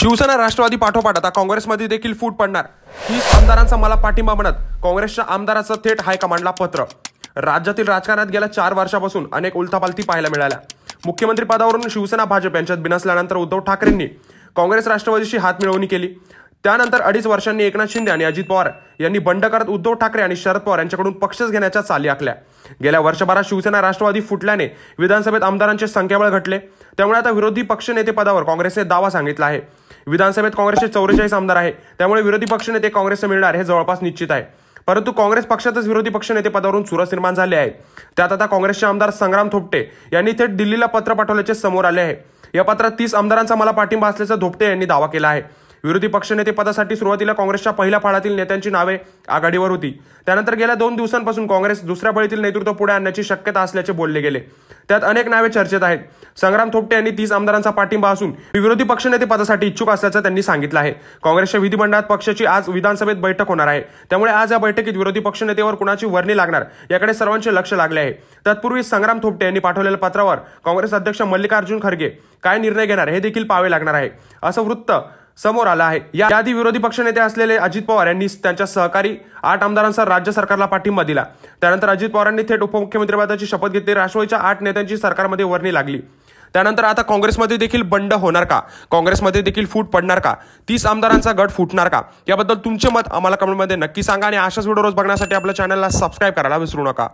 शिवसेना राष्ट्रवादी पाठोपाठ आता काँग्रेसमध्ये देखील फूट पडणार ही आमदारांचा मला पाठिंबा म्हणत काँग्रेसच्या आमदाराचं थेट हायकमांडला पत्र राज्यातील राजकारणात गेल्या चार वर्षापासून अनेक उलथापालथी पाहायला मिळाल्या मुख्यमंत्री पदावरून शिवसेना भाजप यांच्यात बिनसल्यानंतर उद्धव ठाकरेंनी काँग्रेस राष्ट्रवादीशी हात मिळवणी केली त्यानंतर अडीच वर्षांनी एकनाथ शिंदे आणि अजित पवार यांनी बंड करत उद्धव ठाकरे आणि शरद पवार यांच्याकडून पक्षच घेण्याच्या चाली आखल्या गेल्या वर्षभरात शिवसेना राष्ट्रवादी फुटल्याने विधानसभेत आमदारांचे संख्याबळ घटले त्यामुळे आता विरोधी पदावर काँग्रेसने दावा सांगितला आहे विधानसभेत काँग्रेसचे चौवेचाळीस आमदार आहे त्यामुळे विरोधी पक्षनेते काँग्रेसचे मिळणार हे जवळपास निश्चित आहे परंतु काँग्रेस पक्षातच विरोधी पक्षनेते पदावरून चुरस निर्माण झाले आहे त्यात आता काँग्रेसचे आमदार संग्राम थोपटे यांनी थेट दिल्लीला पत्र पाठवल्याचे समोर आले आहे या पत्रात तीस आमदारांचा मला पाठिंबा असल्याचा धोपटे यांनी दावा केला आहे विरोधी पक्षनेते पदासाठी सुरुवातीला काँग्रेसच्या पहिल्या फाळातील नेत्यांची नावे आघाडीवर होती त्यानंतर गेल्या दोन दिवसांपासून काँग्रेस दुसऱ्या बळीतील नेतृत्व पुढे आणण्याची शक्यता असल्याचे बोलले गेले त्यात अनेक नावे चर्चेत आहेत संग्राम थोपटे यांनी तीस आमदारांचा पाठिंबा असून विरोधी पक्षनेते पदासाठी इच्छुक असल्याचं त्यांनी सांगितलं आहे काँग्रेसच्या विधिमंडळात पक्षाची आज विधानसभेत बैठक होणार आहे त्यामुळे आज या बैठकीत विरोधी पक्षनेतेवर कुणाची वर्णी लागणार याकडे सर्वांचे लक्ष लागले आहे तत्पूर्वी संग्राम थोपटे यांनी पाठवलेल्या पत्रावर काँग्रेस अध्यक्ष मल्लिकार्जुन खरगे काय निर्णय घेणार हे देखील पाहावे लागणार आहे असं वृत्त समोर आला आहे याआधी विरोधी पक्षनेते असलेले अजित पवार यांनी त्यांच्या सहकारी आठ आमदारांचा राज्य सरकारला पाठिंबा दिला त्यानंतर अजित पवारांनी थेट पदाची शपथ घेतली राष्ट्रवादीच्या आठ नेत्यांची सरकारमध्ये वर्णी लागली त्यानंतर आता काँग्रेसमध्ये देखील बंड होणार का काँग्रेसमध्ये देखील फूट पडणार का तीस आमदारांचा गट फुटणार का याबद्दल तुमचे मत आम्हाला कमेंटमध्ये नक्की सांगा आणि अशाच व्हिडिओ रोज बघण्यासाठी आपल्या चॅनलला सबस्क्राईब करायला विसरू नका